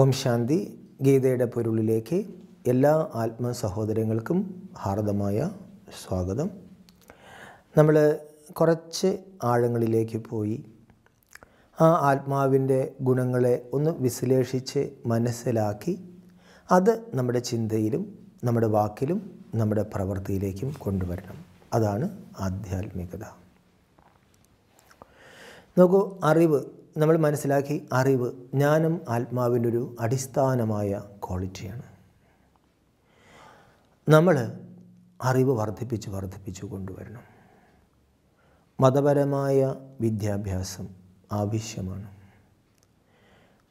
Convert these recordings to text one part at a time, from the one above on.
ഓം ശാന്തി ഗീതയുടെ പൊരുളിലേക്ക് എല്ലാ ആത്മ സഹോദരങ്ങൾക്കും ഹാർദമായ സ്വാഗതം നമ്മൾ കുറച്ച് ആഴങ്ങളിലേക്ക് പോയി ആ ആത്മാവിൻ്റെ ഗുണങ്ങളെ ഒന്ന് വിശ്ലേഷിച്ച് മനസ്സിലാക്കി അത് നമ്മുടെ ചിന്തയിലും നമ്മുടെ വാക്കിലും നമ്മുടെ പ്രവൃത്തിയിലേക്കും കൊണ്ടുവരണം അതാണ് ആധ്യാത്മികത നോക്കൂ അറിവ് നമ്മൾ മനസ്സിലാക്കി അറിവ് ജ്ഞാനം ആത്മാവിൻ്റെ ഒരു അടിസ്ഥാനമായ ക്വാളിറ്റിയാണ് നമ്മൾ അറിവ് വർദ്ധിപ്പിച്ച് വർദ്ധിപ്പിച്ച് കൊണ്ടുവരണം മതപരമായ വിദ്യാഭ്യാസം ആവശ്യമാണ്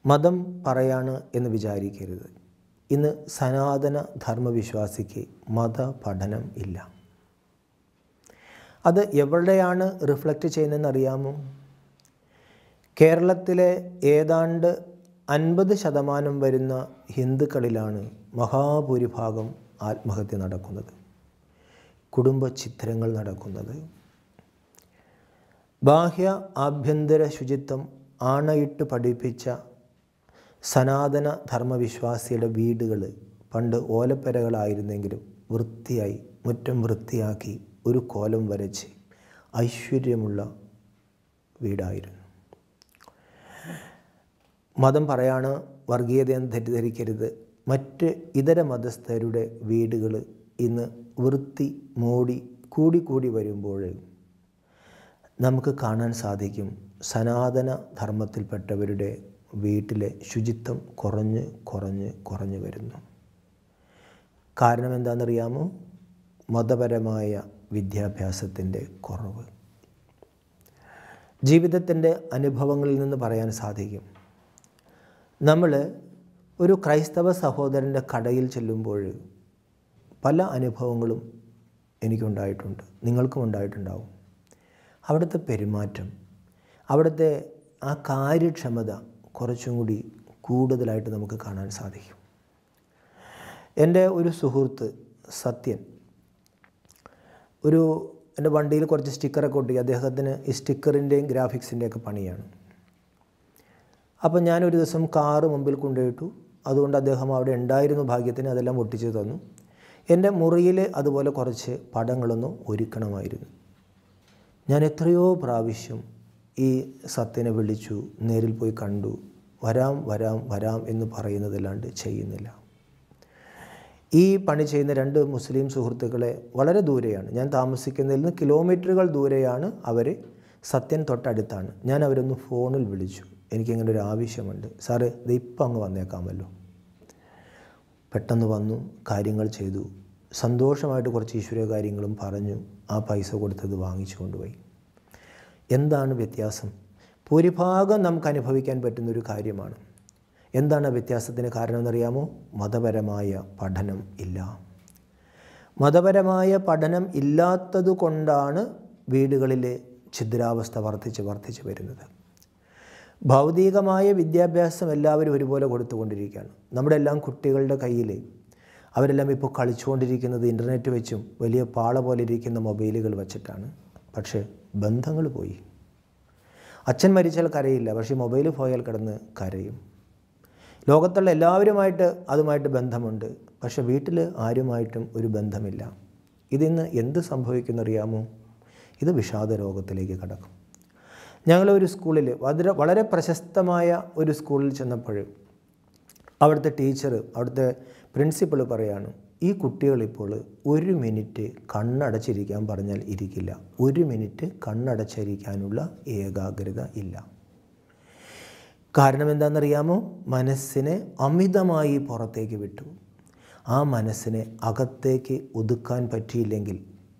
മതം പറയാണ് എന്ന് വിചാരിക്കരുത് ഇന്ന് സനാതന ധർമ്മവിശ്വാസിക്ക് മത പഠനം ഇല്ല അത് എവിടെയാണ് റിഫ്ലക്റ്റ് ചെയ്യുന്നതെന്ന് അറിയാമോ കേരളത്തിലെ ഏതാണ്ട് അൻപത് ശതമാനം വരുന്ന ഹിന്ദുക്കളിലാണ് മഹാഭൂരിഭാഗം ആത്മഹത്യ നടക്കുന്നത് കുടുംബ ചിത്രങ്ങൾ നടക്കുന്നത് ബാഹ്യ ആഭ്യന്തര ശുചിത്വം ആണയിട്ട് പഠിപ്പിച്ച സനാതന ധർമ്മവിശ്വാസിയുടെ വീടുകൾ പണ്ട് ഓലപ്പരകളായിരുന്നെങ്കിലും വൃത്തിയായി മുറ്റം വൃത്തിയാക്കി ഒരു കോലം വരച്ച് ഐശ്വര്യമുള്ള വീടായിരുന്നു മതം പറയാണ് വർഗീയതയെന്ന് തെറ്റിദ്ധരിക്കരുത് മറ്റ് ഇതര മതസ്ഥരുടെ വീടുകൾ ഇന്ന് വൃത്തി മൂടി കൂടിക്കൂടി വരുമ്പോൾ നമുക്ക് കാണാൻ സാധിക്കും സനാതന ധർമ്മത്തിൽപ്പെട്ടവരുടെ വീട്ടിലെ ശുചിത്വം കുറഞ്ഞ് കുറഞ്ഞ് കുറഞ്ഞു വരുന്നു കാരണം എന്താണെന്നറിയാമോ മതപരമായ വിദ്യാഭ്യാസത്തിൻ്റെ കുറവ് ജീവിതത്തിൻ്റെ അനുഭവങ്ങളിൽ നിന്ന് പറയാൻ സാധിക്കും നമ്മൾ ഒരു ക്രൈസ്തവ സഹോദരൻ്റെ കടയിൽ ചെല്ലുമ്പോൾ പല അനുഭവങ്ങളും എനിക്കുണ്ടായിട്ടുണ്ട് നിങ്ങൾക്കും ഉണ്ടായിട്ടുണ്ടാവും അവിടുത്തെ പെരുമാറ്റം അവിടുത്തെ ആ കാര്യക്ഷമത കുറച്ചും കൂടി കൂടുതലായിട്ട് നമുക്ക് കാണാൻ സാധിക്കും എൻ്റെ ഒരു സുഹൃത്ത് സത്യൻ ഒരു എൻ്റെ വണ്ടിയിൽ കുറച്ച് സ്റ്റിക്കറൊക്കെ ഒട്ടി അദ്ദേഹത്തിന് ഈ സ്റ്റിക്കറിൻ്റെയും ഗ്രാഫിക്സിൻ്റെയൊക്കെ പണിയാണ് അപ്പം ഞാനൊരു ദിവസം കാറ് മുമ്പിൽ കൊണ്ടുപോയിട്ടു അതുകൊണ്ട് അദ്ദേഹം അവിടെ ഉണ്ടായിരുന്നു ഭാഗ്യത്തിന് അതെല്ലാം ഒട്ടിച്ചു തന്നു എൻ്റെ മുറിയിൽ അതുപോലെ കുറച്ച് പടങ്ങളൊന്നും ഒരുക്കണമായിരുന്നു ഞാൻ എത്രയോ പ്രാവശ്യം ഈ സത്യനെ വിളിച്ചു നേരിൽ പോയി കണ്ടു വരാം വരാം വരാം എന്ന് പറയുന്നതല്ലാണ്ട് ചെയ്യുന്നില്ല ഈ പണി ചെയ്യുന്ന രണ്ട് മുസ്ലിം സുഹൃത്തുക്കളെ വളരെ ദൂരെയാണ് ഞാൻ താമസിക്കുന്നതിൽ നിന്ന് കിലോമീറ്ററുകൾ ദൂരെയാണ് അവർ സത്യൻ തൊട്ടടുത്താണ് ഞാൻ അവരൊന്ന് ഫോണിൽ വിളിച്ചു എനിക്കങ്ങനെ ഒരു ആവശ്യമുണ്ട് സാറ് ഇത് ഇപ്പം അങ്ങ് വന്നേക്കാമല്ലോ പെട്ടെന്ന് വന്നു കാര്യങ്ങൾ ചെയ്തു സന്തോഷമായിട്ട് കുറച്ച് ഈശ്വര കാര്യങ്ങളും പറഞ്ഞു ആ പൈസ കൊടുത്തത് വാങ്ങിച്ചു കൊണ്ടുപോയി എന്താണ് വ്യത്യാസം ഭൂരിഭാഗം നമുക്ക് അനുഭവിക്കാൻ പറ്റുന്നൊരു കാര്യമാണ് എന്താണ് വ്യത്യാസത്തിന് കാരണമെന്നറിയാമോ മതപരമായ പഠനം ഇല്ല മതപരമായ പഠനം ഇല്ലാത്തതുകൊണ്ടാണ് വീടുകളിലെ ഛിദ്രാവസ്ഥ വർദ്ധിച്ച് വർദ്ധിച്ച് വരുന്നത് ഭൗതികമായ വിദ്യാഭ്യാസം എല്ലാവരും ഒരുപോലെ കൊടുത്തുകൊണ്ടിരിക്കുകയാണ് നമ്മുടെ എല്ലാം കുട്ടികളുടെ കയ്യിൽ അവരെല്ലാം ഇപ്പോൾ കളിച്ചുകൊണ്ടിരിക്കുന്നത് ഇൻ്റർനെറ്റ് വെച്ചും വലിയ പാള പോലെ ഇരിക്കുന്ന മൊബൈലുകൾ വച്ചിട്ടാണ് പക്ഷേ ബന്ധങ്ങൾ പോയി അച്ഛൻ മരിച്ചാൽ കരയില്ല പക്ഷേ മൊബൈൽ പോയാൽ കിടന്ന് കരയും ലോകത്തുള്ള എല്ലാവരുമായിട്ട് അതുമായിട്ട് ബന്ധമുണ്ട് പക്ഷെ വീട്ടിൽ ആരുമായിട്ടും ഒരു ബന്ധമില്ല ഇതിന്ന് എന്ത് സംഭവിക്കുന്നറിയാമോ ഇത് വിഷാദ രോഗത്തിലേക്ക് കടക്കും ഞങ്ങളൊരു സ്കൂളിൽ വളരെ വളരെ പ്രശസ്തമായ ഒരു സ്കൂളിൽ ചെന്നപ്പോൾ അവിടുത്തെ ടീച്ചർ അവിടുത്തെ പ്രിൻസിപ്പൾ പറയാണ് ഈ കുട്ടികളിപ്പോൾ ഒരു മിനിറ്റ് കണ്ണടച്ചിരിക്കാൻ പറഞ്ഞാൽ ഇരിക്കില്ല ഒരു മിനിറ്റ് കണ്ണടച്ചിരിക്കാനുള്ള ഏകാഗ്രത ഇല്ല കാരണം എന്താണെന്നറിയാമോ മനസ്സിനെ അമിതമായി പുറത്തേക്ക് വിട്ടു ആ മനസ്സിനെ അകത്തേക്ക് ഒതുക്കാൻ പറ്റിയില്ലെങ്കിൽ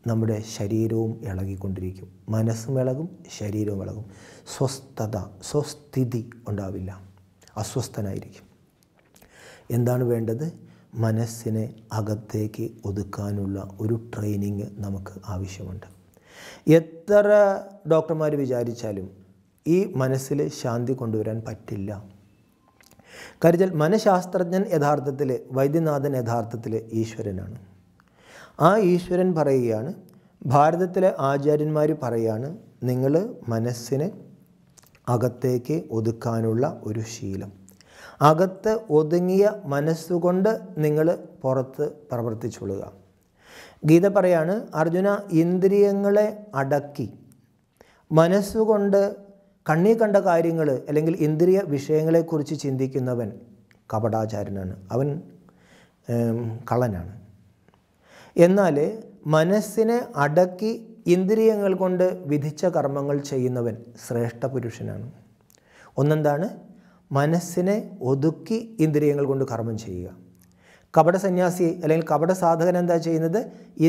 നമ്മുടെ ശരീരവും ഇളകിക്കൊണ്ടിരിക്കും മനസ്സും ഇളകും ശരീരവും ഇളകും സ്വസ്ഥത സ്വസ്ഥിതി ഉണ്ടാവില്ല അസ്വസ്ഥനായിരിക്കും എന്താണ് വേണ്ടത് മനസ്സിനെ അകത്തേക്ക് ഒതുക്കാനുള്ള ഒരു ട്രെയിനിങ് നമുക്ക് ആവശ്യമുണ്ട് എത്ര ഡോക്ടർമാർ വിചാരിച്ചാലും ഈ മനസ്സിൽ ശാന്തി കൊണ്ടുവരാൻ പറ്റില്ല കരുതൽ മനഃശാസ്ത്രജ്ഞൻ യഥാർത്ഥത്തിൽ വൈദ്യനാഥൻ യഥാർത്ഥത്തിൽ ഈശ്വരനാണ് ആ ഈശ്വരൻ പറയുകയാണ് ഭാരതത്തിലെ ആചാര്യന്മാർ പറയുകയാണ് നിങ്ങൾ മനസ്സിനെ അകത്തേക്ക് ഒതുക്കാനുള്ള ഒരു ശീലം അകത്ത് ഒതുങ്ങിയ മനസ്സുകൊണ്ട് നിങ്ങൾ പുറത്ത് പ്രവർത്തിച്ചുകൊള്ളുക ഗീത പറയാണ് അർജുന ഇന്ദ്രിയങ്ങളെ അടക്കി മനസ്സുകൊണ്ട് കണ്ണി കണ്ട കാര്യങ്ങൾ അല്ലെങ്കിൽ ഇന്ദ്രിയ വിഷയങ്ങളെക്കുറിച്ച് ചിന്തിക്കുന്നവൻ കപടാചാരനാണ് അവൻ കളനാണ് എന്നാൽ മനസ്സിനെ അടക്കി ഇന്ദ്രിയങ്ങൾ കൊണ്ട് വിധിച്ച കർമ്മങ്ങൾ ചെയ്യുന്നവൻ ശ്രേഷ്ഠ പുരുഷനാണ് ഒന്നെന്താണ് മനസ്സിനെ ഒതുക്കി ഇന്ദ്രിയങ്ങൾ കൊണ്ട് കർമ്മം ചെയ്യുക കപട സന്യാസി അല്ലെങ്കിൽ കപട സാധകൻ എന്താ ചെയ്യുന്നത്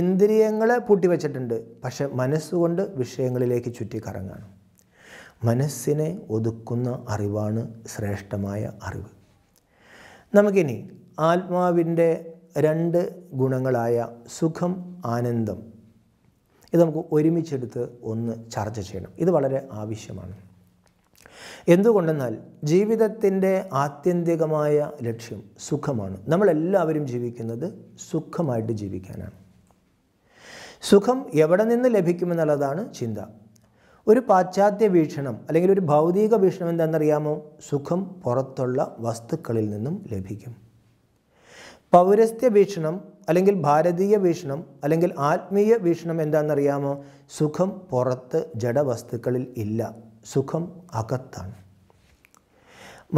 ഇന്ദ്രിയങ്ങളെ പൂട്ടിവെച്ചിട്ടുണ്ട് പക്ഷെ മനസ്സുകൊണ്ട് വിഷയങ്ങളിലേക്ക് ചുറ്റിക്കറങ്ങാണ് മനസ്സിനെ ഒതുക്കുന്ന അറിവാണ് ശ്രേഷ്ഠമായ അറിവ് നമുക്കിനി ആത്മാവിൻ്റെ രണ്ട് ഗുണങ്ങളായ സുഖം ആനന്ദം ഇത് നമുക്ക് ഒരുമിച്ചെടുത്ത് ഒന്ന് ചർച്ച ചെയ്യണം ഇത് വളരെ ആവശ്യമാണ് എന്തുകൊണ്ടെന്നാൽ ജീവിതത്തിൻ്റെ ആത്യന്തികമായ ലക്ഷ്യം സുഖമാണ് നമ്മളെല്ലാവരും ജീവിക്കുന്നത് സുഖമായിട്ട് ജീവിക്കാനാണ് സുഖം എവിടെ നിന്ന് ലഭിക്കുമെന്നുള്ളതാണ് ചിന്ത ഒരു പാശ്ചാത്യ വീക്ഷണം അല്ലെങ്കിൽ ഒരു ഭൗതിക വീക്ഷണം എന്താണെന്നറിയാമോ സുഖം പുറത്തുള്ള വസ്തുക്കളിൽ നിന്നും ലഭിക്കും പൗരസ്ത്യ വീക്ഷണം അല്ലെങ്കിൽ ഭാരതീയ വീക്ഷണം അല്ലെങ്കിൽ ആത്മീയ വീക്ഷണം എന്താണെന്നറിയാമോ സുഖം പുറത്ത് ജഡവസ്തുക്കളിൽ ഇല്ല സുഖം അകത്താണ്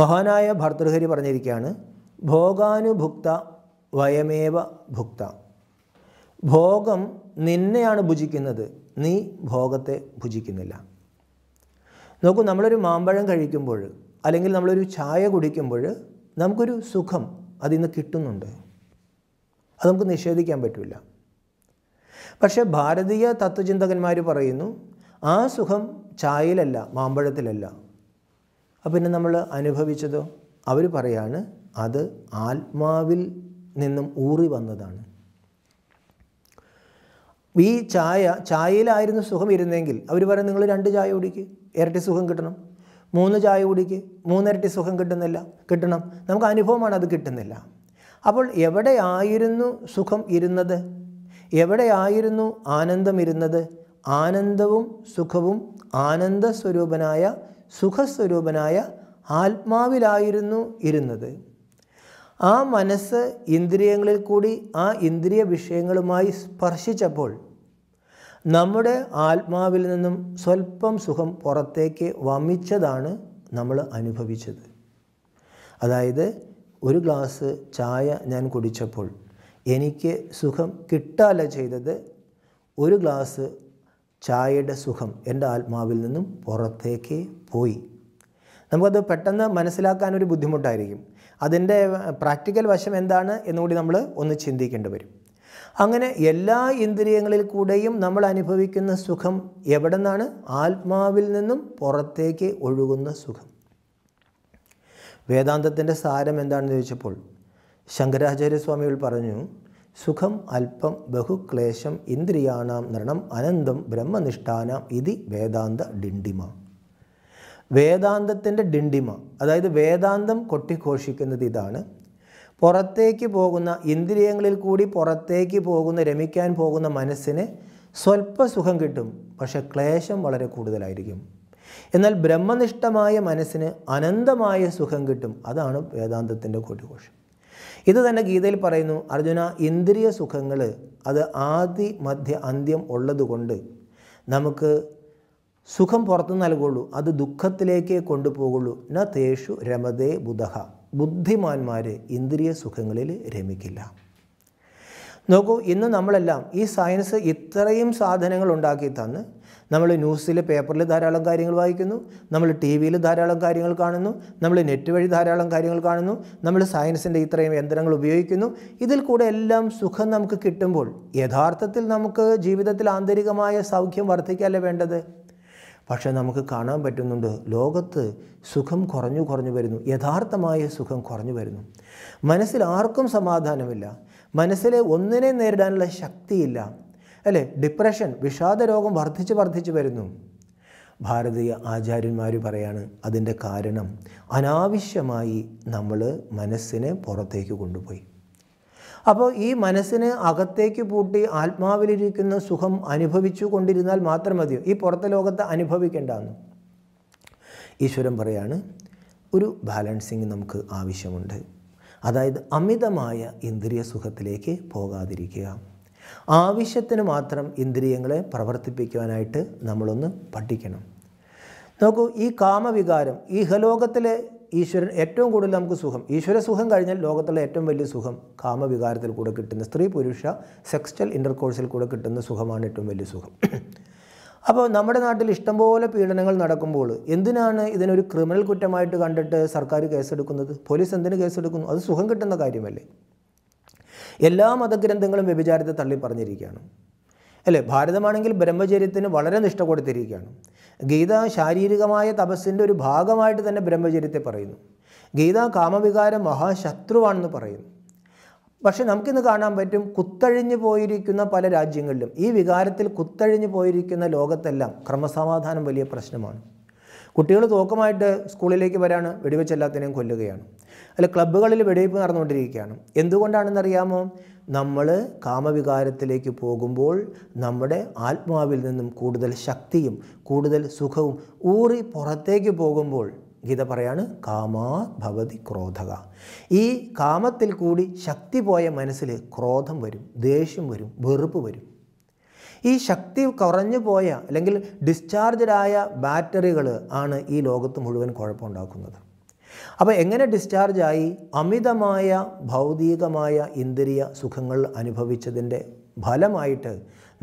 മഹാനായ ഭർതൃഹരി പറഞ്ഞിരിക്കുകയാണ് ഭോഗാനുഭുക്ത വയമേവ ഭുക്ത ഭോഗം നിന്നെയാണ് ഭുജിക്കുന്നത് നീ ഭോഗത്തെ ഭുജിക്കുന്നില്ല നോക്കൂ നമ്മളൊരു മാമ്പഴം കഴിക്കുമ്പോൾ അല്ലെങ്കിൽ നമ്മളൊരു ചായ കുടിക്കുമ്പോൾ നമുക്കൊരു സുഖം അതിൽ നിന്ന് കിട്ടുന്നുണ്ട് അത് നമുക്ക് നിഷേധിക്കാൻ പറ്റില്ല പക്ഷേ ഭാരതീയ തത്വചിന്തകന്മാർ പറയുന്നു ആ സുഖം ചായയിലല്ല മാമ്പഴത്തിലല്ല അപ്പം പിന്നെ നമ്മൾ അനുഭവിച്ചതോ അവർ പറയാണ് അത് ആത്മാവിൽ നിന്നും ഊറി വന്നതാണ് ഈ ചായ ചായയിലായിരുന്നു സുഖം ഇരുന്നെങ്കിൽ അവർ പറയും നിങ്ങൾ രണ്ട് ചായ കുടിക്ക് ഇരട്ടി സുഖം കിട്ടണം മൂന്ന് ചായ കുടിക്ക് മൂന്നിരട്ടി സുഖം കിട്ടുന്നില്ല കിട്ടണം നമുക്ക് അനുഭവമാണ് അത് കിട്ടുന്നില്ല അപ്പോൾ എവിടെയായിരുന്നു സുഖം ഇരുന്നത് എവിടെയായിരുന്നു ആനന്ദം ഇരുന്നത് ആനന്ദവും സുഖവും ആനന്ദസ്വരൂപനായ സുഖസ്വരൂപനായ ആത്മാവിലായിരുന്നു ഇരുന്നത് ആ മനസ്സ് ഇന്ദ്രിയങ്ങളിൽ കൂടി ആ ഇന്ദ്രിയ വിഷയങ്ങളുമായി സ്പർശിച്ചപ്പോൾ നമ്മുടെ ആത്മാവിൽ നിന്നും സ്വല്പം സുഖം പുറത്തേക്ക് വമിച്ചതാണ് നമ്മൾ അനുഭവിച്ചത് അതായത് ഒരു ഗ്ലാസ് ചായ ഞാൻ കുടിച്ചപ്പോൾ എനിക്ക് സുഖം കിട്ടാല ചെയ്തത് ഒരു ഗ്ലാസ് ചായയുടെ സുഖം എൻ്റെ ആത്മാവിൽ നിന്നും പുറത്തേക്ക് പോയി നമുക്കത് പെട്ടെന്ന് മനസ്സിലാക്കാൻ ഒരു ബുദ്ധിമുട്ടായിരിക്കും അതിൻ്റെ പ്രാക്ടിക്കൽ വശം എന്താണ് എന്നുകൂടി നമ്മൾ ഒന്ന് ചിന്തിക്കേണ്ടി വരും അങ്ങനെ എല്ലാ ഇന്ദ്രിയങ്ങളിൽ കൂടെയും നമ്മൾ അനുഭവിക്കുന്ന സുഖം എവിടെ നിന്നാണ് ആത്മാവിൽ നിന്നും പുറത്തേക്ക് ഒഴുകുന്ന സുഖം വേദാന്തത്തിൻ്റെ സാരം എന്താണെന്ന് ചോദിച്ചപ്പോൾ ശങ്കരാചാര്യസ്വാമികൾ പറഞ്ഞു സുഖം അല്പം ബഹുക്ലേശം ഇന്ദ്രിയാണാം നരണം അനന്തം ബ്രഹ്മനിഷ്ഠാനാം ഇതി വേദാന്ത ഡിണ്ടിമ വേദാന്തത്തിൻ്റെ ഡിണ്ടിമ അതായത് വേദാന്തം കൊട്ടിഘോഷിക്കുന്നത് ഇതാണ് പുറത്തേക്ക് പോകുന്ന ഇന്ദ്രിയങ്ങളിൽ കൂടി പുറത്തേക്ക് പോകുന്ന രമിക്കാൻ പോകുന്ന മനസ്സിന് സ്വല്പ സുഖം കിട്ടും പക്ഷേ ക്ലേശം വളരെ കൂടുതലായിരിക്കും എന്നാൽ ബ്രഹ്മനിഷ്ഠമായ മനസ്സിന് അനന്തമായ സുഖം കിട്ടും അതാണ് വേദാന്തത്തിൻ്റെ കൂട്ടിഘോഷം ഇത് തന്നെ ഗീതയിൽ പറയുന്നു അർജുന ഇന്ദ്രിയ സുഖങ്ങൾ അത് ആദി മധ്യ അന്ത്യം ഉള്ളതുകൊണ്ട് നമുക്ക് സുഖം പുറത്തു നൽകുള്ളൂ അത് ദുഃഖത്തിലേക്കേ കൊണ്ടുപോകുള്ളൂ ന തേഷു രമതേ ബുധഹ ബുദ്ധിമാന്മാർ ഇന്ദ്രിയ സുഖങ്ങളിൽ രമിക്കില്ല നോക്കൂ ഇന്ന് നമ്മളെല്ലാം ഈ സയൻസ് ഇത്രയും സാധനങ്ങൾ ഉണ്ടാക്കി തന്ന് നമ്മൾ ന്യൂസിൽ പേപ്പറിൽ ധാരാളം കാര്യങ്ങൾ വായിക്കുന്നു നമ്മൾ ടി വിയിൽ ധാരാളം കാര്യങ്ങൾ കാണുന്നു നമ്മൾ നെറ്റ് വഴി ധാരാളം കാര്യങ്ങൾ കാണുന്നു നമ്മൾ സയൻസിൻ്റെ ഇത്രയും യന്ത്രങ്ങൾ ഉപയോഗിക്കുന്നു ഇതിൽ കൂടെ എല്ലാം സുഖം നമുക്ക് കിട്ടുമ്പോൾ യഥാർത്ഥത്തിൽ നമുക്ക് ജീവിതത്തിൽ ആന്തരികമായ സൗഖ്യം വർദ്ധിക്കല്ലേ വേണ്ടത് പക്ഷേ നമുക്ക് കാണാൻ പറ്റുന്നുണ്ട് ലോകത്ത് സുഖം കുറഞ്ഞു കുറഞ്ഞു വരുന്നു യഥാർത്ഥമായ സുഖം കുറഞ്ഞു വരുന്നു മനസ്സിൽ ആർക്കും സമാധാനമില്ല മനസ്സിലെ ഒന്നിനെ നേരിടാനുള്ള ശക്തിയില്ല അല്ലേ ഡിപ്രഷൻ വിഷാദ രോഗം വർദ്ധിച്ച് വർദ്ധിച്ച് വരുന്നു ഭാരതീയ ആചാര്യന്മാർ പറയാണ് അതിൻ്റെ കാരണം അനാവശ്യമായി നമ്മൾ മനസ്സിനെ പുറത്തേക്ക് കൊണ്ടുപോയി അപ്പോൾ ഈ മനസ്സിനെ അകത്തേക്ക് പൂട്ടി ആത്മാവിലിരിക്കുന്ന സുഖം അനുഭവിച്ചു കൊണ്ടിരുന്നാൽ മാത്രം മതിയോ ഈ പുറത്തെ ലോകത്ത് അനുഭവിക്കേണ്ടെന്ന് ഈശ്വരൻ പറയാണ് ഒരു ബാലൻസിങ് നമുക്ക് ആവശ്യമുണ്ട് അതായത് അമിതമായ ഇന്ദ്രിയ സുഖത്തിലേക്ക് പോകാതിരിക്കുക ആവശ്യത്തിന് മാത്രം ഇന്ദ്രിയങ്ങളെ പ്രവർത്തിപ്പിക്കുവാനായിട്ട് നമ്മളൊന്ന് പഠിക്കണം നോക്കൂ ഈ കാമവികാരം ഈ ഹലോകത്തിലെ ഈശ്വരൻ ഏറ്റവും കൂടുതൽ നമുക്ക് സുഖം ഈശ്വര സുഖം കഴിഞ്ഞാൽ ലോകത്തുള്ള ഏറ്റവും വലിയ സുഖം കാമവികാരത്തിൽ കൂടെ കിട്ടുന്ന സ്ത്രീ പുരുഷ സെക്സ്റ്റൽ ഇൻ്റർകോഴ്സിൽ കൂടെ കിട്ടുന്ന സുഖമാണ് ഏറ്റവും വലിയ സുഖം അപ്പോൾ നമ്മുടെ നാട്ടിൽ ഇഷ്ടംപോലെ പീഡനങ്ങൾ നടക്കുമ്പോൾ എന്തിനാണ് ഇതിനൊരു ക്രിമിനൽ കുറ്റമായിട്ട് കണ്ടിട്ട് സർക്കാർ കേസെടുക്കുന്നത് പോലീസ് എന്തിന് കേസെടുക്കുന്നു അത് സുഖം കിട്ടുന്ന കാര്യമല്ലേ എല്ലാ മതഗ്രന്ഥങ്ങളും വ്യഭിചാരത്തെ തള്ളി പറഞ്ഞിരിക്കുകയാണ് അല്ലേ ഭാരതമാണെങ്കിൽ ബ്രഹ്മചര്യത്തിന് വളരെ നിഷ്ഠ കൊടുത്തിരിക്കുകയാണ് ഗീത ശാരീരികമായ തപസ്സിൻ്റെ ഒരു ഭാഗമായിട്ട് തന്നെ ബ്രഹ്മചര്യത്തെ പറയുന്നു ഗീത കാമവികാരം മഹാശത്രുവാണെന്ന് പറയുന്നു പക്ഷെ നമുക്കിന്ന് കാണാൻ പറ്റും കുത്തഴിഞ്ഞു പോയിരിക്കുന്ന പല രാജ്യങ്ങളിലും ഈ വികാരത്തിൽ കുത്തഴിഞ്ഞു പോയിരിക്കുന്ന ലോകത്തെല്ലാം ക്രമസമാധാനം വലിയ പ്രശ്നമാണ് കുട്ടികൾ തോക്കമായിട്ട് സ്കൂളിലേക്ക് വരാണ് വെടിവെച്ച് എല്ലാത്തിനെയും കൊല്ലുകയാണ് അല്ല ക്ലബ്ബുകളിൽ വെടിവെയ്പ്പ് നടന്നുകൊണ്ടിരിക്കുകയാണ് എന്തുകൊണ്ടാണെന്നറിയാമോ നമ്മൾ കാമവികാരത്തിലേക്ക് പോകുമ്പോൾ നമ്മുടെ ആത്മാവിൽ നിന്നും കൂടുതൽ ശക്തിയും കൂടുതൽ സുഖവും ഊറി പുറത്തേക്ക് പോകുമ്പോൾ ഗീത പറയാണ് കാമാ ഭവതി ക്രോധക ഈ കാമത്തിൽ കൂടി ശക്തി പോയ മനസ്സിൽ ക്രോധം വരും ദേഷ്യം വരും വെറുപ്പ് വരും ഈ ശക്തി കുറഞ്ഞു പോയ അല്ലെങ്കിൽ ഡിസ്ചാർജായ ബാറ്ററികൾ ആണ് ഈ ലോകത്ത് മുഴുവൻ കുഴപ്പമുണ്ടാക്കുന്നത് അപ്പോൾ എങ്ങനെ ഡിസ്ചാർജായി അമിതമായ ഭൗതികമായ ഇന്ദ്രിയ സുഖങ്ങൾ അനുഭവിച്ചതിൻ്റെ ഫലമായിട്ട്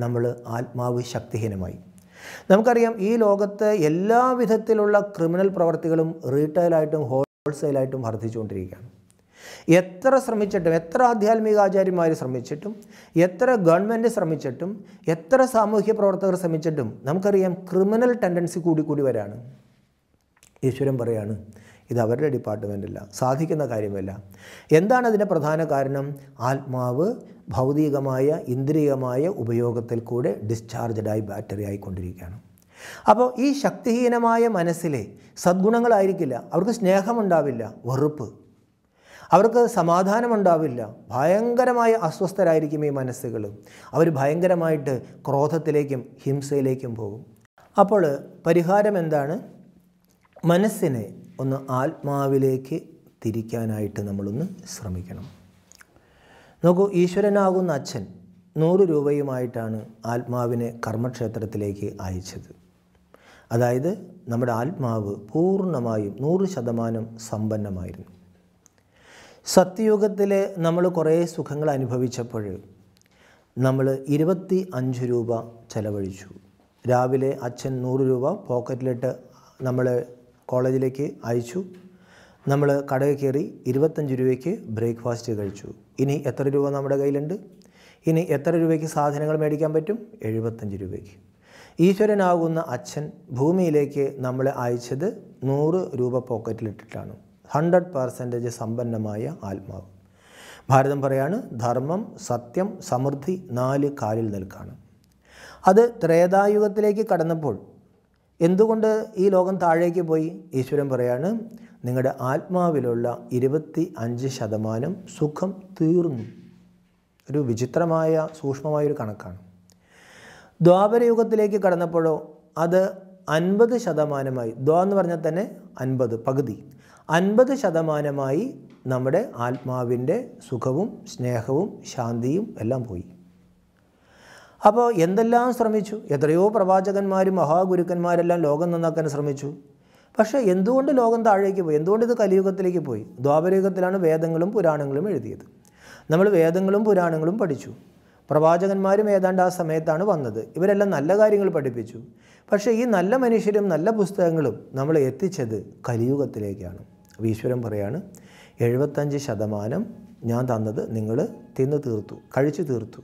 നമ്മൾ ആത്മാവ് ശക്തിഹീനമായി നമുക്കറിയാം ഈ ലോകത്തെ എല്ലാവിധത്തിലുള്ള ക്രിമിനൽ പ്രവർത്തികളും റീറ്റെയിലായിട്ടും ഹോൾസെയിലായിട്ടും വർദ്ധിച്ചുകൊണ്ടിരിക്കുകയാണ് എത്ര ശ്രമിച്ചിട്ടും എത്ര ആധ്യാത്മിക ആചാര്യന്മാർ ശ്രമിച്ചിട്ടും എത്ര ഗവൺമെൻറ് ശ്രമിച്ചിട്ടും എത്ര സാമൂഹ്യ പ്രവർത്തകർ ശ്രമിച്ചിട്ടും നമുക്കറിയാം ക്രിമിനൽ ടെൻഡൻസി കൂടി കൂടി വരാണ് ഈശ്വരൻ പറയാണ് ഇത് അവരുടെ ഡിപ്പാർട്ട്മെൻറ്റല്ല സാധിക്കുന്ന കാര്യമല്ല എന്താണ് അതിൻ്റെ പ്രധാന കാരണം ആത്മാവ് ഭൗതികമായ ഇന്ദ്രിയമായ ഉപയോഗത്തിൽ കൂടെ ഡിസ്ചാർജഡായി ബാറ്ററി ആയിക്കൊണ്ടിരിക്കുകയാണ് അപ്പോൾ ഈ ശക്തിഹീനമായ മനസ്സിലെ സദ്ഗുണങ്ങളായിരിക്കില്ല അവർക്ക് സ്നേഹമുണ്ടാവില്ല വെറുപ്പ് അവർക്ക് സമാധാനമുണ്ടാവില്ല ഭയങ്കരമായ അസ്വസ്ഥരായിരിക്കും ഈ മനസ്സുകൾ അവർ ഭയങ്കരമായിട്ട് ക്രോധത്തിലേക്കും ഹിംസയിലേക്കും പോകും അപ്പോൾ പരിഹാരം എന്താണ് മനസ്സിനെ ഒന്ന് ആത്മാവിലേക്ക് തിരിക്കാനായിട്ട് നമ്മളൊന്ന് ശ്രമിക്കണം നോക്കൂ ഈശ്വരനാകുന്ന അച്ഛൻ നൂറ് രൂപയുമായിട്ടാണ് ആത്മാവിനെ കർമ്മക്ഷേത്രത്തിലേക്ക് അയച്ചത് അതായത് നമ്മുടെ ആത്മാവ് പൂർണ്ണമായും നൂറ് ശതമാനം സമ്പന്നമായിരുന്നു സത്യയുഗത്തിൽ നമ്മൾ കുറേ സുഖങ്ങൾ അനുഭവിച്ചപ്പോൾ നമ്മൾ ഇരുപത്തി അഞ്ച് രൂപ ചെലവഴിച്ചു രാവിലെ അച്ഛൻ നൂറ് രൂപ പോക്കറ്റിലിട്ട് നമ്മൾ കോളേജിലേക്ക് അയച്ചു നമ്മൾ കടയിൽ കയറി ഇരുപത്തഞ്ച് രൂപയ്ക്ക് ബ്രേക്ക്ഫാസ്റ്റ് കഴിച്ചു ഇനി എത്ര രൂപ നമ്മുടെ കയ്യിലുണ്ട് ഇനി എത്ര രൂപയ്ക്ക് സാധനങ്ങൾ മേടിക്കാൻ പറ്റും എഴുപത്തഞ്ച് രൂപയ്ക്ക് ഈശ്വരനാകുന്ന അച്ഛൻ ഭൂമിയിലേക്ക് നമ്മളെ അയച്ചത് നൂറ് രൂപ പോക്കറ്റിലിട്ടിട്ടാണ് ഹൺഡ്രഡ് പെർസെൻറ്റേജ് സമ്പന്നമായ ആത്മാവ് ഭാരതം പറയാണ് ധർമ്മം സത്യം സമൃദ്ധി നാല് കാലിൽ നിൽക്കാണ് അത് ത്രേതായുഗത്തിലേക്ക് കടന്നപ്പോൾ എന്തുകൊണ്ട് ഈ ലോകം താഴേക്ക് പോയി ഈശ്വരൻ പറയാണ് നിങ്ങളുടെ ആത്മാവിലുള്ള ഇരുപത്തി അഞ്ച് ശതമാനം സുഖം തീർന്നു ഒരു വിചിത്രമായ സൂക്ഷ്മമായൊരു കണക്കാണ് ദ്വാപരയുഗത്തിലേക്ക് കടന്നപ്പോഴോ അത് അൻപത് ശതമാനമായി ദ്വ എന്ന് പറഞ്ഞാൽ തന്നെ അൻപത് പകുതി അൻപത് ശതമാനമായി നമ്മുടെ ആത്മാവിൻ്റെ സുഖവും സ്നേഹവും ശാന്തിയും എല്ലാം പോയി അപ്പോൾ എന്തെല്ലാം ശ്രമിച്ചു എത്രയോ പ്രവാചകന്മാരും മഹാഗുരുക്കന്മാരെല്ലാം ലോകം നന്നാക്കാൻ ശ്രമിച്ചു പക്ഷേ എന്തുകൊണ്ട് ലോകം താഴേക്ക് പോയി എന്തുകൊണ്ട് ഇത് കലിയുഗത്തിലേക്ക് പോയി ദ്വാപരയുഗത്തിലാണ് വേദങ്ങളും പുരാണങ്ങളും എഴുതിയത് നമ്മൾ വേദങ്ങളും പുരാണങ്ങളും പഠിച്ചു പ്രവാചകന്മാരും ഏതാണ്ട് ആ സമയത്താണ് വന്നത് ഇവരെല്ലാം നല്ല കാര്യങ്ങൾ പഠിപ്പിച്ചു പക്ഷേ ഈ നല്ല മനുഷ്യരും നല്ല പുസ്തകങ്ങളും നമ്മൾ എത്തിച്ചത് കലിയുഗത്തിലേക്കാണ് അപ്പോൾ ഈശ്വരൻ പറയാണ് എഴുപത്തഞ്ച് ശതമാനം ഞാൻ തന്നത് നിങ്ങൾ തിന്നു തീർത്തു കഴിച്ചു തീർത്തു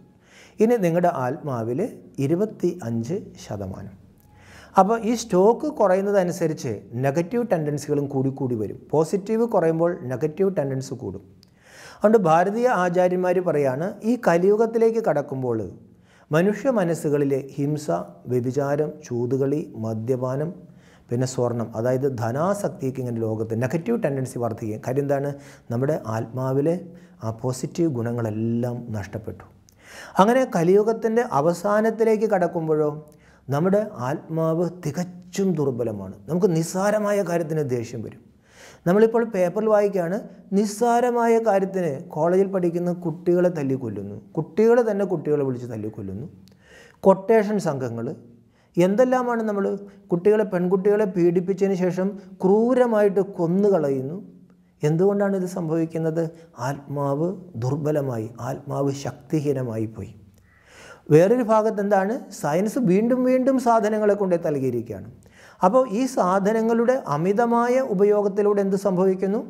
ഇനി നിങ്ങളുടെ ആത്മാവിൽ ഇരുപത്തി അഞ്ച് ശതമാനം അപ്പോൾ ഈ സ്റ്റോക്ക് കുറയുന്നതനുസരിച്ച് നെഗറ്റീവ് ടെൻഡൻസികളും കൂടി കൂടി വരും പോസിറ്റീവ് കുറയുമ്പോൾ നെഗറ്റീവ് ടെൻഡൻസ് കൂടും അതുകൊണ്ട് ഭാരതീയ ആചാര്യന്മാർ പറയാണ് ഈ കലിയുഗത്തിലേക്ക് കടക്കുമ്പോൾ മനുഷ്യ മനസ്സുകളിലെ ഹിംസ വ്യഭിചാരം ചൂതുകളി മദ്യപാനം പിന്നെ സ്വർണം അതായത് ധനാസക്തിക്ക് ഇങ്ങനെ ലോകത്ത് നെഗറ്റീവ് ടെൻഡൻസി വർദ്ധിക്കുകയും കാര്യം എന്താണ് നമ്മുടെ ആത്മാവിലെ ആ പോസിറ്റീവ് ഗുണങ്ങളെല്ലാം നഷ്ടപ്പെട്ടു അങ്ങനെ കലിയുഗത്തിൻ്റെ അവസാനത്തിലേക്ക് കടക്കുമ്പോഴോ നമ്മുടെ ആത്മാവ് തികച്ചും ദുർബലമാണ് നമുക്ക് നിസ്സാരമായ കാര്യത്തിന് ദേഷ്യം വരും നമ്മളിപ്പോൾ പേപ്പറിൽ വായിക്കുകയാണ് നിസ്സാരമായ കാര്യത്തിന് കോളേജിൽ പഠിക്കുന്ന കുട്ടികളെ തല്ലിക്കൊല്ലുന്നു കുട്ടികളെ തന്നെ കുട്ടികളെ വിളിച്ച് തല്ലിക്കൊല്ലുന്നു കൊട്ടേഷൻ സംഘങ്ങൾ എന്തെല്ലാമാണ് നമ്മൾ കുട്ടികളെ പെൺകുട്ടികളെ പീഡിപ്പിച്ചതിന് ശേഷം ക്രൂരമായിട്ട് കൊന്നുകളയുന്നു എന്തുകൊണ്ടാണ് ഇത് സംഭവിക്കുന്നത് ആത്മാവ് ദുർബലമായി ആത്മാവ് ശക്തിഹീനമായി പോയി വേറൊരു ഭാഗത്ത് എന്താണ് സയൻസ് വീണ്ടും വീണ്ടും സാധനങ്ങളെ കൊണ്ടേ നൽകിയിരിക്കുകയാണ് അപ്പോൾ ഈ സാധനങ്ങളുടെ അമിതമായ ഉപയോഗത്തിലൂടെ എന്ത് സംഭവിക്കുന്നു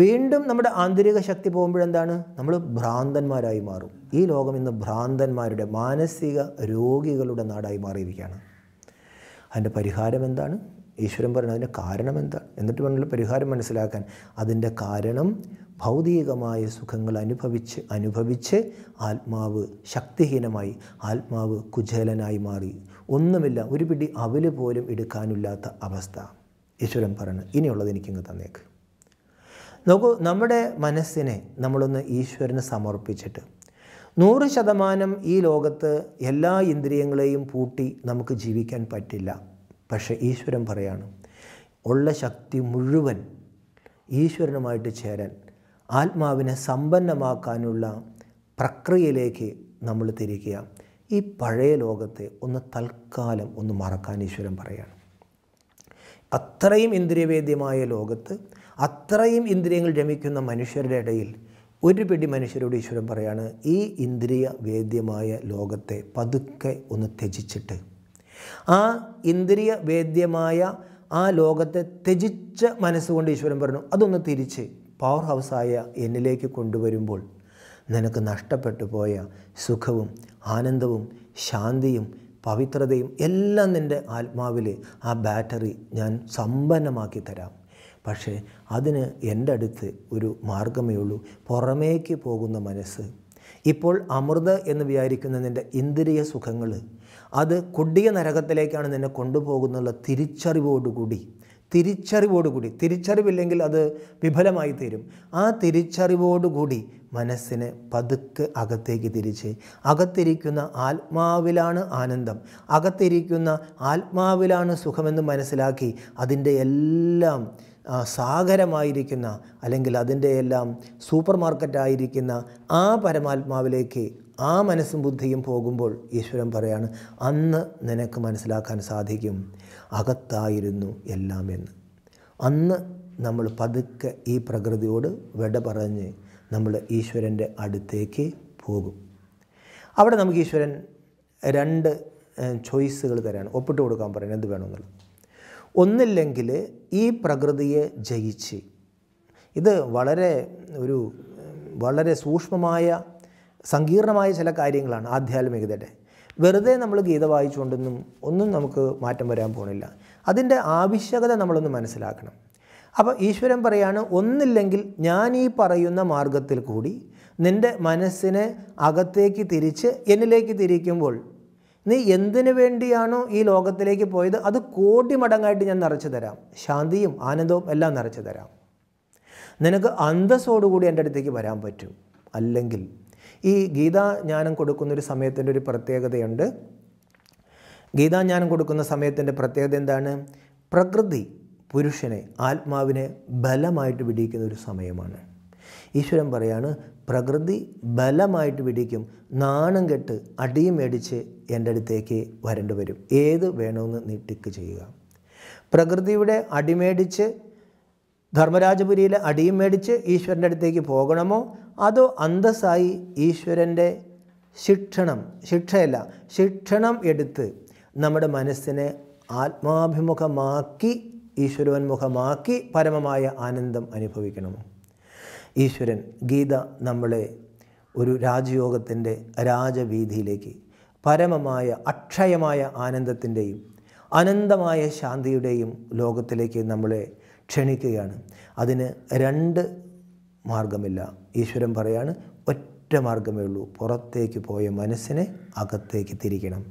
വീണ്ടും നമ്മുടെ ആന്തരിക ശക്തി പോകുമ്പോഴെന്താണ് നമ്മൾ ഭ്രാന്തന്മാരായി മാറും ഈ ലോകം ഇന്ന് ഭ്രാന്തന്മാരുടെ മാനസിക രോഗികളുടെ നാടായി മാറിയിരിക്കുകയാണ് അതിൻ്റെ പരിഹാരം എന്താണ് ഈശ്വരൻ പറഞ്ഞു അതിൻ്റെ കാരണം എന്താണ് എന്നിട്ട് വേണമല്ലോ പരിഹാരം മനസ്സിലാക്കാൻ അതിൻ്റെ കാരണം ഭൗതികമായ സുഖങ്ങൾ അനുഭവിച്ച് അനുഭവിച്ച് ആത്മാവ് ശക്തിഹീനമായി ആത്മാവ് കുചേലനായി മാറി ഒന്നുമില്ല ഒരു പിടി അവല് പോലും എടുക്കാനില്ലാത്ത അവസ്ഥ ഈശ്വരൻ പറഞ്ഞു ഇനിയുള്ളത് എനിക്കിങ്ങ് തന്നേക്ക് നോക്കൂ നമ്മുടെ മനസ്സിനെ നമ്മളൊന്ന് ഈശ്വരന് സമർപ്പിച്ചിട്ട് നൂറ് ശതമാനം ഈ ലോകത്ത് എല്ലാ ഇന്ദ്രിയങ്ങളെയും പൂട്ടി നമുക്ക് ജീവിക്കാൻ പറ്റില്ല പക്ഷേ ഈശ്വരൻ പറയാണ് ഉള്ള ശക്തി മുഴുവൻ ഈശ്വരനുമായിട്ട് ചേരാൻ ആത്മാവിനെ സമ്പന്നമാക്കാനുള്ള പ്രക്രിയയിലേക്ക് നമ്മൾ തിരിക്കുക ഈ പഴയ ലോകത്തെ ഒന്ന് തൽക്കാലം ഒന്ന് മറക്കാൻ ഈശ്വരൻ പറയാണ് അത്രയും ഇന്ദ്രിയവേദ്യമായ ലോകത്ത് അത്രയും ഇന്ദ്രിയങ്ങൾ രമിക്കുന്ന മനുഷ്യരുടെ ഇടയിൽ ഒരു പിടി മനുഷ്യരോട് ഈശ്വരൻ പറയാണ് ഈ ഇന്ദ്രിയ വേദ്യമായ ലോകത്തെ പതുക്കെ ഒന്ന് ത്യജിച്ചിട്ട് ആ ഇന്ദ്രിയ വേദ്യമായ ആ ലോകത്തെ ത്യജിച്ച മനസ്സുകൊണ്ട് ഈശ്വരൻ പറഞ്ഞു അതൊന്ന് തിരിച്ച് പവർ ഹൗസായ എന്നിലേക്ക് കൊണ്ടുവരുമ്പോൾ നിനക്ക് നഷ്ടപ്പെട്ടു പോയ സുഖവും ആനന്ദവും ശാന്തിയും പവിത്രതയും എല്ലാം നിൻ്റെ ആത്മാവിൽ ആ ബാറ്ററി ഞാൻ സമ്പന്നമാക്കി തരാം പക്ഷേ അതിന് എൻ്റെ അടുത്ത് ഒരു മാർഗമേ ഉള്ളൂ പുറമേക്ക് പോകുന്ന മനസ്സ് ഇപ്പോൾ അമൃത് എന്ന് വിചാരിക്കുന്ന നിൻ്റെ ഇന്ദ്രിയ സുഖങ്ങൾ അത് കുടിയ നരകത്തിലേക്കാണ് നിന്നെ കൊണ്ടുപോകുന്നുള്ള തിരിച്ചറിവോടുകൂടി തിരിച്ചറിവോടുകൂടി തിരിച്ചറിവില്ലെങ്കിൽ അത് വിഫലമായി തീരും ആ തിരിച്ചറിവോടുകൂടി മനസ്സിനെ പതുക്കെ അകത്തേക്ക് തിരിച്ച് അകത്തിരിക്കുന്ന ആത്മാവിലാണ് ആനന്ദം അകത്തിരിക്കുന്ന ആത്മാവിലാണ് സുഖമെന്ന് മനസ്സിലാക്കി അതിൻ്റെ എല്ലാം സാഗരമായിരിക്കുന്ന അല്ലെങ്കിൽ അതിൻ്റെ എല്ലാം സൂപ്പർ മാർക്കറ്റായിരിക്കുന്ന ആ പരമാത്മാവിലേക്ക് ആ മനസ്സും ബുദ്ധിയും പോകുമ്പോൾ ഈശ്വരൻ പറയാണ് അന്ന് നിനക്ക് മനസ്സിലാക്കാൻ സാധിക്കും അകത്തായിരുന്നു എല്ലാം എന്ന് അന്ന് നമ്മൾ പതുക്കെ ഈ പ്രകൃതിയോട് വിട പറഞ്ഞ് നമ്മൾ ഈശ്വരൻ്റെ അടുത്തേക്ക് പോകും അവിടെ നമുക്ക് ഈശ്വരൻ രണ്ട് ചോയ്സുകൾ തരാണ് ഒപ്പിട്ട് കൊടുക്കാൻ പറയണം എന്ത് വേണമെന്നുള്ളത് ഒന്നില്ലെങ്കിൽ ഈ പ്രകൃതിയെ ജയിച്ച് ഇത് വളരെ ഒരു വളരെ സൂക്ഷ്മമായ സങ്കീർണമായ ചില കാര്യങ്ങളാണ് ആധ്യാത്മികതയുടെ വെറുതെ നമ്മൾ ഗീത വായിച്ചുകൊണ്ടൊന്നും ഒന്നും നമുക്ക് മാറ്റം വരാൻ പോണില്ല അതിൻ്റെ ആവശ്യകത നമ്മളൊന്ന് മനസ്സിലാക്കണം അപ്പോൾ ഈശ്വരൻ പറയാണ് ഒന്നില്ലെങ്കിൽ ഞാൻ ഈ പറയുന്ന മാർഗത്തിൽ കൂടി നിൻ്റെ മനസ്സിനെ അകത്തേക്ക് തിരിച്ച് എന്നിലേക്ക് തിരിക്കുമ്പോൾ നീ എന്തിനു വേണ്ടിയാണോ ഈ ലോകത്തിലേക്ക് പോയത് അത് കോടി മടങ്ങായിട്ട് ഞാൻ നിറച്ചു തരാം ശാന്തിയും ആനന്ദവും എല്ലാം നിറച്ചു തരാം നിനക്ക് അന്തസ്സോടുകൂടി എൻ്റെ അടുത്തേക്ക് വരാൻ പറ്റും അല്ലെങ്കിൽ ഈ ഗീതാജ്ഞാനം കൊടുക്കുന്നൊരു സമയത്തിൻ്റെ ഒരു പ്രത്യേകതയുണ്ട് ജ്ഞാനം കൊടുക്കുന്ന സമയത്തിൻ്റെ പ്രത്യേകത എന്താണ് പ്രകൃതി പുരുഷനെ ആത്മാവിനെ ബലമായിട്ട് വിടിയിക്കുന്ന ഒരു സമയമാണ് ഈശ്വരൻ പറയാണ് പ്രകൃതി ബലമായിട്ട് പിടിക്കും നാണം കെട്ട് അടിയും മേടിച്ച് എൻ്റെ അടുത്തേക്ക് വരേണ്ടി വരും ഏത് വേണമെന്ന് നീ ടിക്ക് ചെയ്യുക പ്രകൃതിയുടെ അടിമേടിച്ച് ധർമ്മരാജപുരിയിലെ അടിയും മേടിച്ച് ഈശ്വരൻ്റെ അടുത്തേക്ക് പോകണമോ അതോ അന്തസ്സായി ഈശ്വരൻ്റെ ശിക്ഷണം ശിക്ഷയല്ല ശിക്ഷണം എടുത്ത് നമ്മുടെ മനസ്സിനെ ആത്മാഭിമുഖമാക്കി ഈശ്വരോന്മുഖമാക്കി പരമമായ ആനന്ദം അനുഭവിക്കണമോ ഈശ്വരൻ ഗീത നമ്മളെ ഒരു രാജയോഗത്തിൻ്റെ രാജവീതിയിലേക്ക് പരമമായ അക്ഷയമായ ആനന്ദത്തിൻ്റെയും അനന്തമായ ശാന്തിയുടെയും ലോകത്തിലേക്ക് നമ്മളെ ക്ഷണിക്കുകയാണ് അതിന് രണ്ട് മാർഗമില്ല ഈശ്വരൻ പറയാണ് ഒറ്റ ഒറ്റ മാർഗമേ ഉള്ളൂ പുറത്തേക്ക് പോയ മനസ്സിനെ അകത്തേക്ക് തിരിക്കണം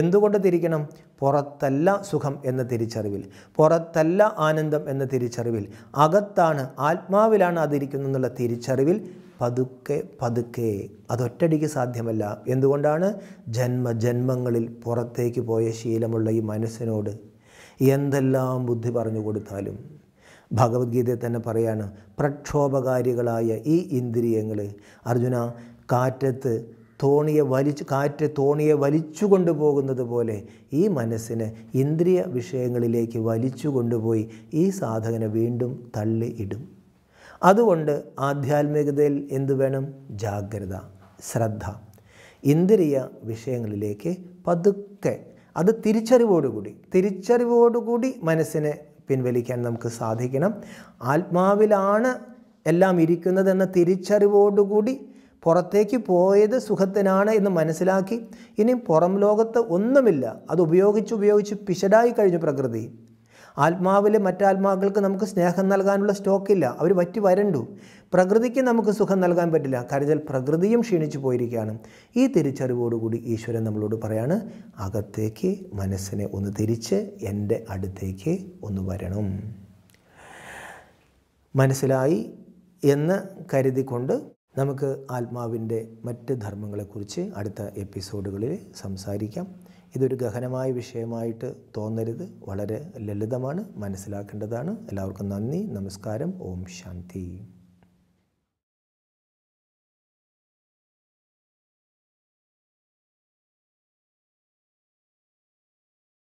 എന്തുകൊണ്ട് തിരിക്കണം പുറത്തല്ല സുഖം എന്ന തിരിച്ചറിവിൽ പുറത്തല്ല ആനന്ദം എന്ന തിരിച്ചറിവിൽ അകത്താണ് ആത്മാവിലാണ് അതിരിക്കുന്നു എന്നുള്ള തിരിച്ചറിവിൽ പതുക്കെ പതുക്കെ അതൊറ്റടിക്ക് സാധ്യമല്ല എന്തുകൊണ്ടാണ് ജന്മ ജന്മങ്ങളിൽ പുറത്തേക്ക് പോയ ശീലമുള്ള ഈ മനസ്സിനോട് എന്തെല്ലാം ബുദ്ധി പറഞ്ഞു കൊടുത്താലും ഭഗവത്ഗീതയിൽ തന്നെ പറയാണ് പ്രക്ഷോഭകാരികളായ ഈ ഇന്ദ്രിയങ്ങളെ അർജുന കാറ്റത്ത് തോണിയെ വലിച്ചു കാറ്റ് തോണിയെ വലിച്ചു കൊണ്ടുപോകുന്നത് പോലെ ഈ മനസ്സിനെ ഇന്ദ്രിയ വിഷയങ്ങളിലേക്ക് വലിച്ചു കൊണ്ടുപോയി ഈ സാധകനെ വീണ്ടും തള്ളി ഇടും അതുകൊണ്ട് ആധ്യാത്മികതയിൽ എന്തു വേണം ജാഗ്രത ശ്രദ്ധ ഇന്ദ്രിയ വിഷയങ്ങളിലേക്ക് പതുക്കെ അത് തിരിച്ചറിവോടുകൂടി തിരിച്ചറിവോടുകൂടി മനസ്സിനെ പിൻവലിക്കാൻ നമുക്ക് സാധിക്കണം ആത്മാവിലാണ് എല്ലാം ഇരിക്കുന്നതെന്ന തിരിച്ചറിവോടുകൂടി പുറത്തേക്ക് പോയത് സുഖത്തിനാണ് എന്ന് മനസ്സിലാക്കി ഇനി പുറം ലോകത്ത് ഒന്നുമില്ല അത് ഉപയോഗിച്ച് ഉപയോഗിച്ച് പിശടായി കഴിഞ്ഞു പ്രകൃതി ആത്മാവിലെ മറ്റാത്മാക്കൾക്ക് നമുക്ക് സ്നേഹം നൽകാനുള്ള സ്റ്റോക്കില്ല അവർ വറ്റി വരണ്ടു പ്രകൃതിക്ക് നമുക്ക് സുഖം നൽകാൻ പറ്റില്ല കരുതൽ പ്രകൃതിയും ക്ഷീണിച്ചു പോയിരിക്കുകയാണ് ഈ തിരിച്ചറിവോടുകൂടി ഈശ്വരൻ നമ്മളോട് പറയാണ് അകത്തേക്ക് മനസ്സിനെ ഒന്ന് തിരിച്ച് എൻ്റെ അടുത്തേക്ക് ഒന്ന് വരണം മനസ്സിലായി എന്ന് കരുതിക്കൊണ്ട് നമുക്ക് ആത്മാവിൻ്റെ മറ്റ് ധർമ്മങ്ങളെക്കുറിച്ച് അടുത്ത എപ്പിസോഡുകളിൽ സംസാരിക്കാം ഇതൊരു ഗഹനമായ വിഷയമായിട്ട് തോന്നരുത് വളരെ ലളിതമാണ് മനസ്സിലാക്കേണ്ടതാണ് എല്ലാവർക്കും നന്ദി നമസ്കാരം ഓം ശാന്തി